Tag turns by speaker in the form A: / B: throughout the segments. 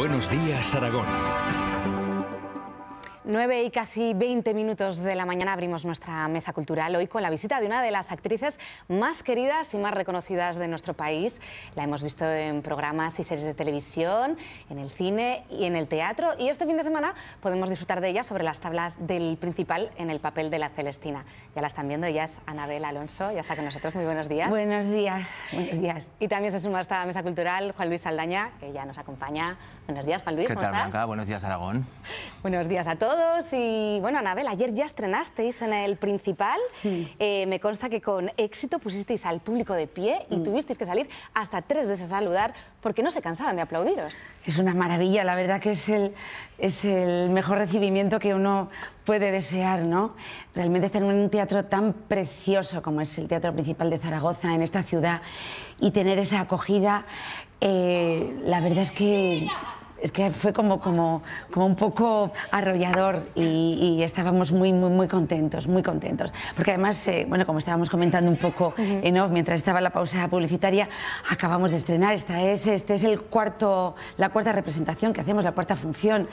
A: Buenos días, Aragón.
B: 9 y casi 20 minutos de la mañana abrimos nuestra mesa cultural hoy con la visita de una de las actrices más queridas y más reconocidas de nuestro país. La hemos visto en programas y series de televisión, en el cine y en el teatro y este fin de semana podemos disfrutar de ella sobre las tablas del principal en el papel de la Celestina. Ya la están viendo, ella es Anabel Alonso, ya está con nosotros, muy buenos días. Buenos días, buenos días. Y también se suma a esta mesa cultural Juan Luis Aldaña, que ya nos acompaña. Buenos días, Juan Luis, ¿Qué tal, Blanca?
C: Buenos días, Aragón.
B: Buenos días a todos todos y bueno, Anabel, ayer ya estrenasteis en el principal. Eh, me consta que con éxito pusisteis al público de pie y mm.
A: tuvisteis que salir hasta tres veces a saludar porque no se cansaban de aplaudiros. Es una maravilla, la verdad que es el, es el mejor recibimiento que uno puede desear, ¿no? Realmente estar en un teatro tan precioso como es el Teatro Principal de Zaragoza, en esta ciudad, y tener esa acogida, eh, la verdad es que es que fue como, como, como un poco arrollador y, estábamos muy, muy, muy contentos, muy contentos. Porque además, eh, bueno, como estábamos comentando un poco, en off, mientras estaba la pausa publicitaria, acabamos de estrenar, esta es, este es el cuarto, la cuarta representación que hacemos, la cuarta función.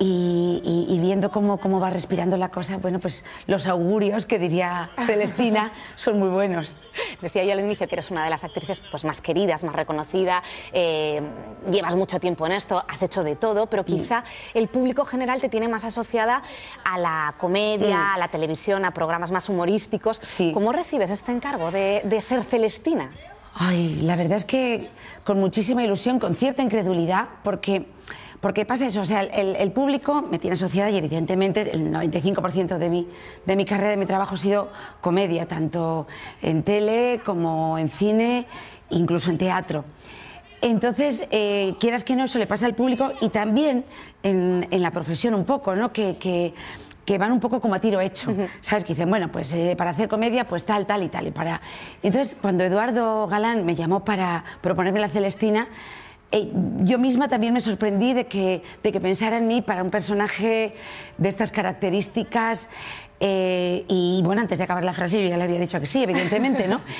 A: Y, y viendo cómo, cómo va respirando la cosa, bueno, pues los augurios que diría Celestina son muy buenos.
B: Decía yo al inicio que eres una de las actrices pues, más queridas, más reconocida, eh, llevas mucho tiempo en esto, has hecho de todo, pero mm. quizá el público general te tiene más asociada a la comedia, mm. a la televisión, a programas más humorísticos. ¿Cómo recibes este encargo de, de ser Celestina?
A: Ay, la verdad es que con muchísima ilusión, con cierta incredulidad, porque porque pasa eso, o sea, el, público me tiene asociada y evidentemente el 95% de mi, de mi carrera, de mi trabajo ha sido comedia, tanto en tele como en cine, incluso en teatro. Entonces, eh, quieras que no, eso le pasa al público y también en, la profesión un poco, ¿no? Que, van un poco como a tiro hecho, ¿sabes? Que dicen, bueno, pues eh, para hacer comedia, pues tal, tal y tal. Y para... Entonces, cuando Eduardo Galán me llamó para proponerme la Celestina, eh, yo misma también me sorprendí de que, de que pensara en mí para un personaje de estas características. Eh, y bueno, antes de acabar la frase yo ya le había dicho que sí, evidentemente, ¿no?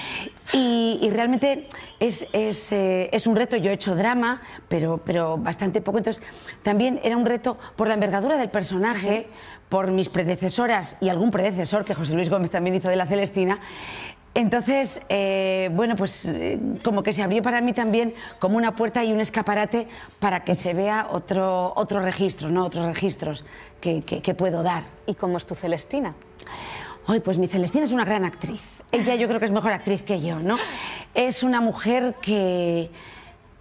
A: Y, realmente eh, es, un reto, yo he hecho drama, pero, pero bastante poco, entonces también era un reto por la envergadura del personaje, por mis predecesoras y algún predecesor, que José Luis Gómez también hizo de la Celestina, entonces, eh, bueno, pues eh, como que se abrió para mí también como una puerta y un escaparate para que se vea otro, otro registro, ¿no? Otros registros que, que puedo dar. ¿Y cómo es tu Celestina? Ay, pues mi Celestina es una gran actriz. Ella yo creo que es mejor actriz que yo, ¿no? Es una mujer que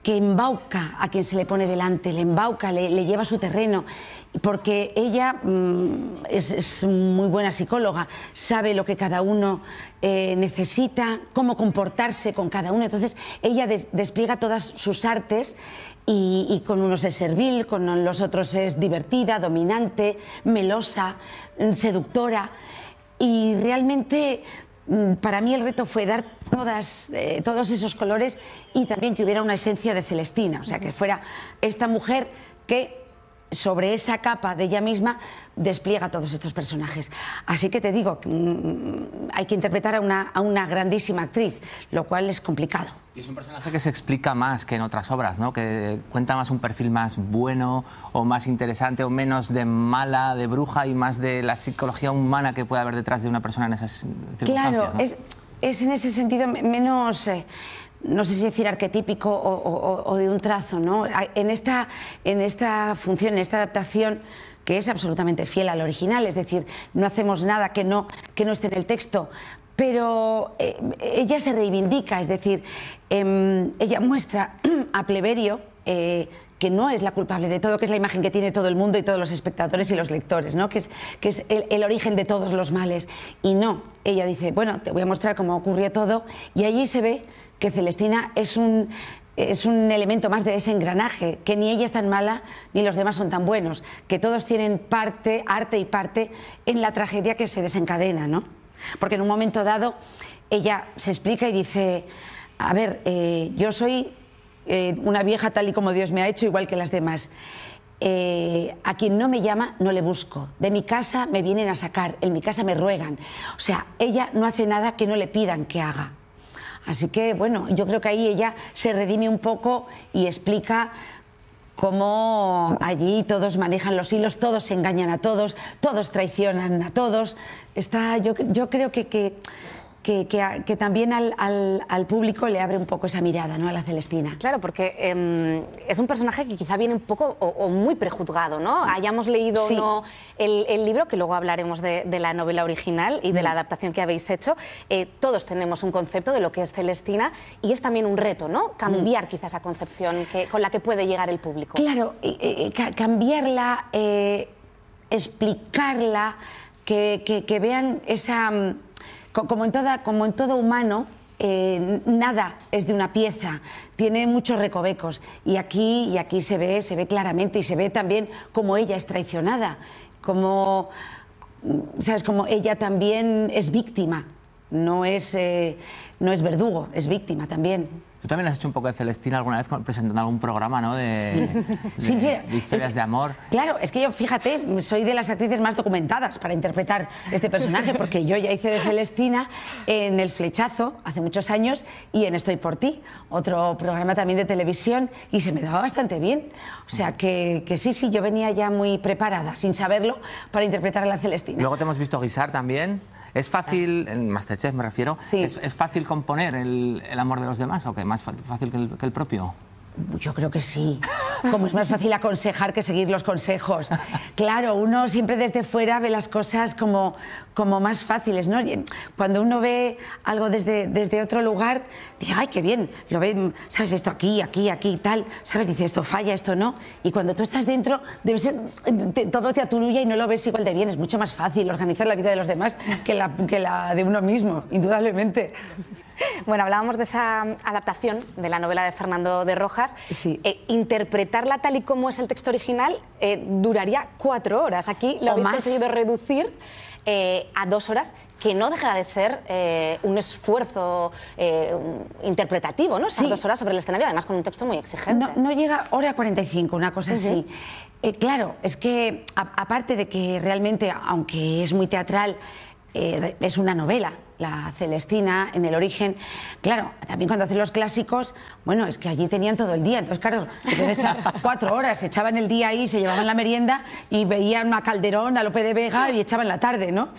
A: que embauca a quien se le pone delante, le embauca, le, lleva a su terreno, porque ella mm, es, muy buena psicóloga, sabe lo que cada uno eh, necesita, cómo comportarse con cada uno, entonces ella despliega todas sus artes y, y, con unos es servil, con los otros es divertida, dominante, melosa, seductora y realmente Mm, para mí el reto fue dar todas, eh, todos esos colores y también que hubiera una esencia de Celestina, o sea, que fuera esta mujer que sobre esa capa de ella misma despliega todos estos personajes. Así que te digo, mm, hay que interpretar a una grandísima actriz, lo cual es complicado.
C: Y es un personaje que se explica más que en otras obras, ¿no? Que cuenta más un perfil más bueno o más interesante o menos de mala, de bruja y más de la psicología humana que puede haber detrás de una persona en esas circunstancias. Claro,
A: es, en ese sentido menos... Eh, no sé si decir arquetípico o, de un trazo, ¿no? En esta, en esta función, en esta adaptación que es absolutamente fiel al original, es decir, no hacemos nada que no, que no esté en el texto, pero eh, ella se reivindica, es decir, em, ella muestra a Pleberio eh, que no es la culpable de todo, que es la imagen que tiene todo el mundo y todos los espectadores y los lectores, ¿no? que es, el, origen de todos los males. Y no, ella dice, bueno, te voy a mostrar cómo ocurrió todo, y allí se ve que Celestina es un, es un elemento más de ese engranaje, que ni ella es tan mala ni los demás son tan buenos, que todos tienen parte, arte y parte en la tragedia que se desencadena. ¿no? Porque en un momento dado ella se explica y dice, a ver, eh, yo soy eh, una vieja tal y como Dios me ha hecho, igual que las demás. Eh, a quien no me llama no le busco. De mi casa me vienen a sacar, en mi casa me ruegan. O sea, ella no hace nada que no le pidan que haga. Así que, bueno, yo creo que ahí ella se redime un poco y explica cómo allí todos manejan los hilos, todos engañan a todos, todos traicionan a todos. Está, yo, yo creo que, que que, también al, público le abre un poco esa mirada ¿no? a la Celestina. Claro, porque em, es un personaje que quizá viene un poco o,
B: muy prejuzgado, ¿no? Hayamos leído o ¿no? El, libro, que luego hablaremos de, la novela original y de la mm. adaptación que habéis hecho. Eh, todos tenemos un concepto de lo que es Celestina y es también un reto, ¿no? Cambiar mm. quizá esa concepción que, con la que puede llegar el público.
A: Claro, cambiarla, eh, explicarla, que vean esa mm, como en, todo humano, eh, nada es de una pieza, tiene muchos recovecos y aquí, y aquí se ve, se ve claramente y se ve también como ella es traicionada, como, ella también es víctima, no es eh, verdugo, es víctima también.
C: Tú también has hecho un poco de Celestina alguna vez presentando algún programa, De, sí, historias de amor.
A: Claro, es que yo, fíjate, soy de las actrices más documentadas para interpretar este personaje, porque yo ya hice de Celestina en El Flechazo hace muchos años y en Estoy por ti, otro programa también de televisión, y se me daba bastante bien. O sea que, que sí, sí, yo venía ya muy preparada, sin saberlo, para interpretar a la Celestina. Luego
C: te hemos visto guisar también. ¿Es fácil, en Masterchef me refiero, ¿es, fácil componer el, amor de los demás o qué? ¿Más fácil que el, que el propio? Yo creo que sí.
A: Como es más fácil aconsejar que seguir los consejos. Claro, uno siempre desde fuera ve las cosas como, como más fáciles, ¿no? Cuando uno ve algo desde, desde otro lugar, dice, ay, qué bien, lo ven, ¿sabes? Esto aquí, aquí, aquí, tal, ¿sabes? Dice, esto falla, esto no. Y cuando tú estás dentro, debe ser, todo te aturulla y no lo ves igual de bien. Es mucho más fácil organizar la vida de los demás que la, que la de uno mismo, indudablemente.
B: Bueno, hablábamos de esa adaptación de la novela de Fernando de Rojas. Eh, interpretarla tal y como es el texto original eh, duraría cuatro horas. Aquí lo habéis conseguido reducir eh, a dos horas que no deja de ser un esfuerzo interpretativo,
A: ¿no? dos horas sobre el escenario, además con un texto muy exigente. No, llega hora 45, una cosa así. claro, es que aparte de que realmente, aunque es muy teatral, eh, es una novela, la Celestina, en el origen. Claro, también cuando hacen los clásicos, bueno, es que allí tenían todo el día. Entonces, claro, se echar cuatro horas, se echaban el día ahí, se llevaban la merienda y veían a Calderón, a Lope de Vega y echaban la tarde, ¿no?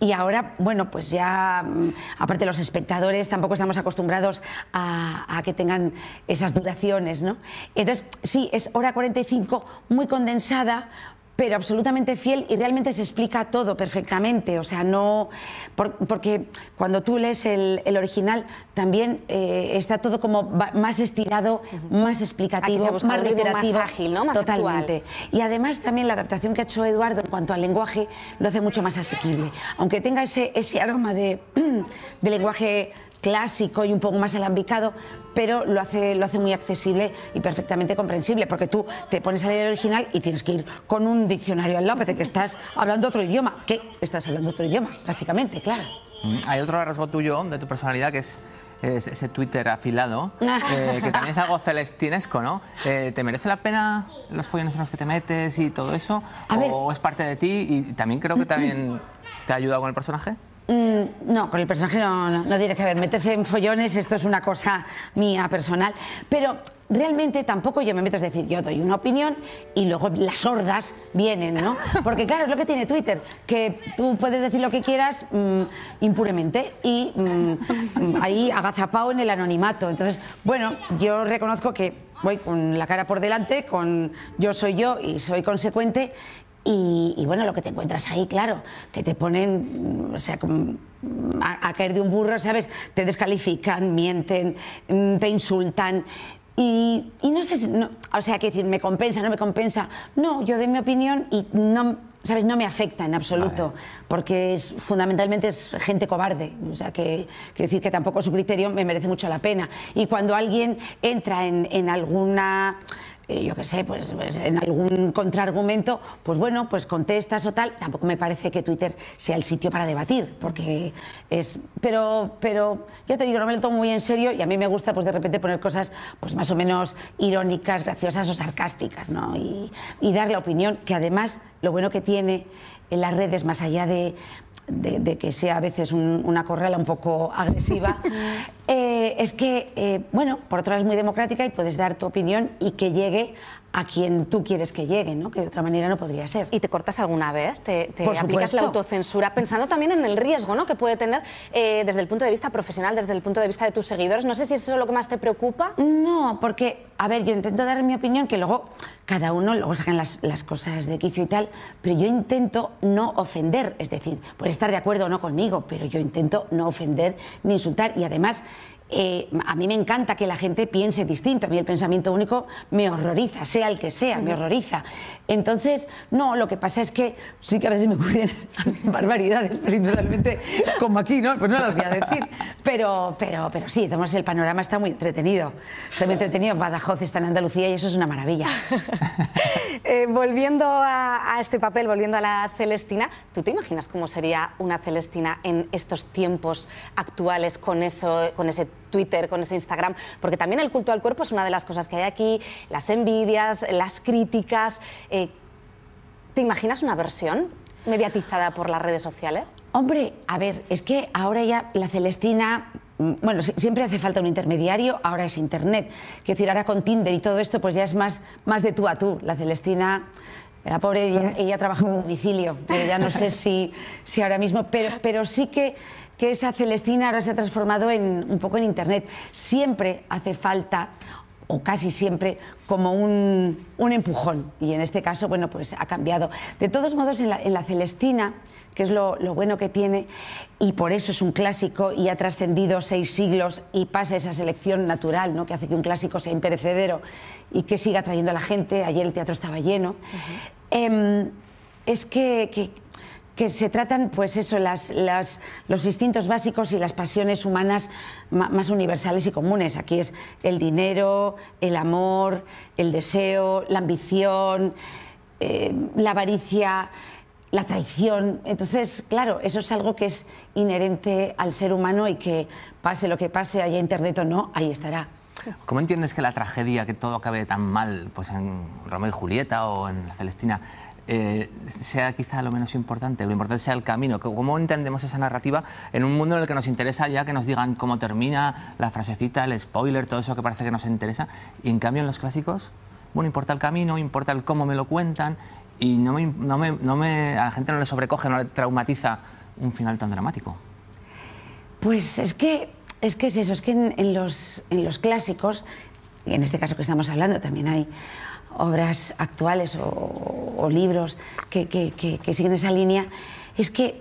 A: Y ahora, bueno, pues ya, mm, aparte los espectadores, tampoco estamos acostumbrados a, a que tengan esas duraciones, ¿no? Entonces, sí, es hora 45 muy condensada, pero absolutamente fiel y realmente se explica todo perfectamente. O sea, no. porque cuando tú lees el, original también eh, está todo como más estirado, más explicativo, más literativo, Más ágil, ¿no? totalmente. Y además también la adaptación que ha hecho Eduardo en cuanto al lenguaje lo hace mucho más asequible. Aunque tenga ese, ese aroma de, de lenguaje clásico y un poco más alambicado, pero lo hace, lo hace muy accesible y perfectamente comprensible, porque tú te pones a leer el original y tienes que ir con un diccionario al lado, que estás hablando otro idioma. ¿Qué? Estás hablando otro idioma, prácticamente, claro.
C: Mm, hay otro rasgo tuyo, de tu personalidad, que es ese Twitter afilado, eh, que también es algo celestinesco, ¿no? Eh, ¿Te merece la pena los follones en los que te metes y todo eso? ¿O es parte de ti? Y también creo que también te ha ayudado con el personaje.
A: Mm, no, con el personaje no, no, no tiene que ver. Meterse en follones, esto es una cosa mía personal. Pero realmente tampoco yo me meto, es decir, yo doy una opinión y luego las hordas vienen, ¿no? Porque claro, es lo que tiene Twitter, que tú puedes decir lo que quieras mm, impuremente y mm, ahí agazapado en el anonimato. Entonces, bueno, yo reconozco que voy con la cara por delante, con yo soy yo y soy consecuente y, bueno, lo que te encuentras ahí, claro, que te ponen mm, o sea, mm, a, caer de un burro, ¿sabes? Te descalifican, mienten, mm, te insultan. Y, no sé, si, o sea, que decir, ¿me compensa, no me compensa? No, yo doy mi opinión y no, ¿sabes? No me afecta en absoluto, porque es, fundamentalmente es gente cobarde. O sea, que, decir que tampoco su criterio me merece mucho la pena. Y cuando alguien entra en alguna yo qué sé, pues, pues, en algún contraargumento, pues bueno, pues contestas o tal. Tampoco me parece que Twitter sea el sitio para debatir, porque es... Pero, pero ya te digo, no me lo tomo muy en serio y a mí me gusta pues de repente poner cosas pues más o menos irónicas, graciosas o sarcásticas, ¿no? Y, y dar la opinión, que además lo bueno que tiene en las redes, más allá de, de, que sea a veces una correla un poco agresiva, eh, es que, eh, bueno, por otro lado es muy democrática y puedes dar tu opinión y que llegue a quien tú quieres que llegue, ¿no? que de otra manera no podría ser. ¿Y te cortas alguna vez? ¿Te, aplicas la autocensura? Pensando también en el
B: riesgo ¿no? que puede tener eh, desde el punto de vista profesional, desde el punto de vista de tus seguidores. No sé si eso es lo que más te
A: preocupa. No, porque, a ver, yo intento dar mi opinión, que luego cada uno luego sacan las, las cosas de quicio y tal, pero yo intento no ofender, es decir, por estar de acuerdo o no conmigo, pero yo intento no ofender ni insultar y además eh, a mí me encanta que la gente piense distinto. A mí el pensamiento único me horroriza, sea el que sea, me horroriza. Entonces, no, lo que pasa es que sí que a veces me ocurren barbaridades, pero indudablemente como aquí, ¿no? Pues no las voy a decir. Pero, pero, pero sí, el panorama está muy entretenido. Está muy entretenido. Badajoz está en Andalucía y eso es una maravilla. Eh,
B: volviendo a, a este papel, volviendo a la Celestina, ¿tú te imaginas cómo sería una Celestina en estos tiempos actuales con, eso, con ese Twitter, con ese Instagram, porque también el culto al cuerpo es una de las cosas que hay aquí, las envidias, las críticas. Eh, ¿Te imaginas una versión mediatizada por las redes sociales?
A: Hombre, a ver, es que ahora ya la Celestina mm, bueno, siempre hace falta un intermediario, ahora es Internet. Quiero decir, ahora con Tinder y todo esto, pues ya es más, más de tú a tú. La Celestina, la pobre, ella, trabaja en mm. domicilio, pero ya no sé si, si ahora mismo, pero, pero sí que que esa Celestina ahora se ha transformado en un poco en Internet. Siempre hace falta o casi siempre como un, empujón. Y en este caso, bueno, pues ha cambiado. De todos modos, en la, Celestina, que es lo, bueno que tiene, y por eso es un clásico y ha trascendido seis siglos y pasa esa selección natural, ¿no? que hace que un clásico sea imperecedero y que siga atrayendo a la gente. Ayer el teatro estaba lleno. Em, es que, que se tratan, pues eso, las, las, los instintos básicos y las pasiones humanas más universales y comunes. Aquí es el dinero, el amor, el deseo, la ambición, eh, la avaricia, la traición. Entonces, claro, eso es algo que es inherente al ser humano y que pase lo que pase, haya internet o no, ahí estará.
C: ¿Cómo entiendes que la tragedia, que todo acabe tan mal, pues en Romeo y Julieta o en la Celestina, eh, sea quizá lo menos importante, lo importante sea el camino, cómo entendemos esa narrativa en un mundo en el que nos interesa ya que nos digan cómo termina la frasecita, el spoiler, todo eso que parece que nos interesa, y en cambio en los clásicos, bueno, importa el camino, importa el cómo me lo cuentan, y no no me, a la gente no le sobrecoge, no le traumatiza un final tan dramático. Pues
A: es que es, que es eso, es que en, los, en los clásicos, y en este caso que estamos hablando también hay obras actuales o, libros que, siguen esa línea, es que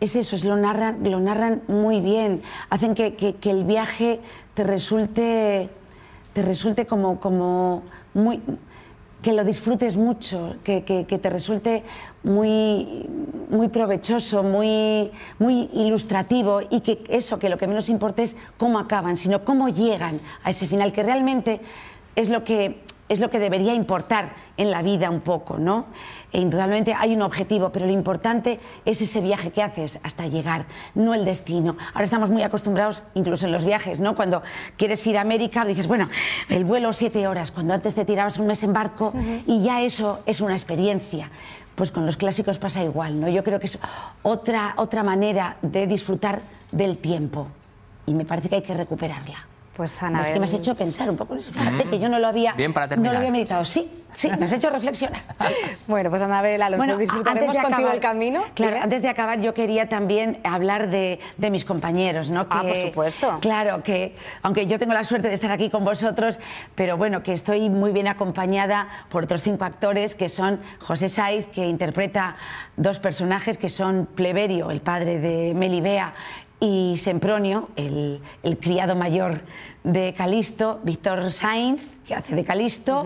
A: es eso, es lo narran, lo narran muy bien, hacen que, el viaje te resulte, te resulte como, como muy que lo disfrutes mucho, que, te resulte muy, muy provechoso, muy, muy ilustrativo y que eso, que lo que menos importa es cómo acaban, sino cómo llegan a ese final, que realmente es lo que es lo que debería importar en la vida un poco, ¿no? E indudablemente hay un objetivo, pero lo importante es ese viaje que haces hasta llegar, no el destino. Ahora estamos muy acostumbrados, incluso en los viajes, ¿no? Cuando quieres ir a América, dices, bueno, el vuelo siete horas, cuando antes te tirabas un mes en barco y ya eso es una experiencia pues con los clásicos pasa igual, ¿no? Yo creo que es otra, otra manera de disfrutar del tiempo y me parece que hay que recuperarla. Pues Ana. Es que me has hecho pensar un poco en eso. Mm. Fíjate que yo no lo
C: había, no lo había
A: meditado. Sí, sí, me has hecho reflexionar. bueno, pues Anabel Alonso, bueno, disfrutaremos de contigo el camino. Claro, antes de acabar yo quería también hablar de, mis compañeros, ¿no? ah, por supuesto. Claro, que aunque yo tengo la suerte de estar aquí con vosotros, pero bueno, que estoy muy bien acompañada por otros cinco actores que son José Saiz, que interpreta dos personajes que son Pleberio, el padre de Melibea, y Sempronio, el, criado mayor de Calisto, Víctor Sainz, que hace de Calisto,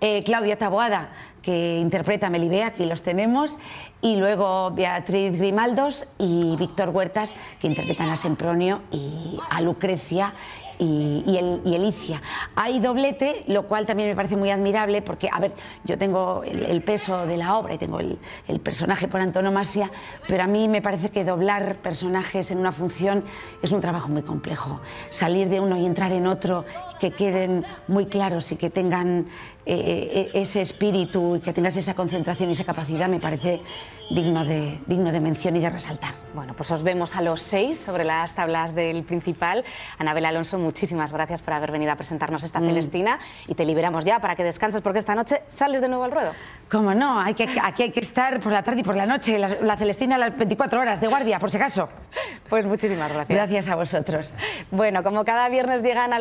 A: eh, Claudia Taboada, que interpreta a Melibea, aquí los tenemos, y luego Beatriz Grimaldos y Víctor Huertas, que interpretan a Sempronio y a Lucrecia y, y, el, Hay doblete, lo cual también me parece muy admirable porque, a ver, yo tengo el, peso de la obra y tengo el, personaje por antonomasia, pero a mí me parece que doblar personajes en una función es un trabajo muy complejo. Salir de uno y entrar en otro, que queden muy claros y que tengan eh, eh, eh, ese espíritu y que tengas esa concentración y esa capacidad, me parece digno de, digno de mención y de resaltar. Bueno, pues os
B: vemos a los seis sobre las tablas del principal. Anabel Alonso, muchísimas gracias por haber venido a
A: presentarnos esta mm. Celestina y te liberamos ya para que descanses porque esta noche sales de nuevo al ruedo. Como no, aquí hay que estar por la tarde y por la noche, la, Celestina a las 24 horas de guardia, por si acaso. Pues muchísimas gracias. Gracias a vosotros. Bueno, como cada viernes llegan al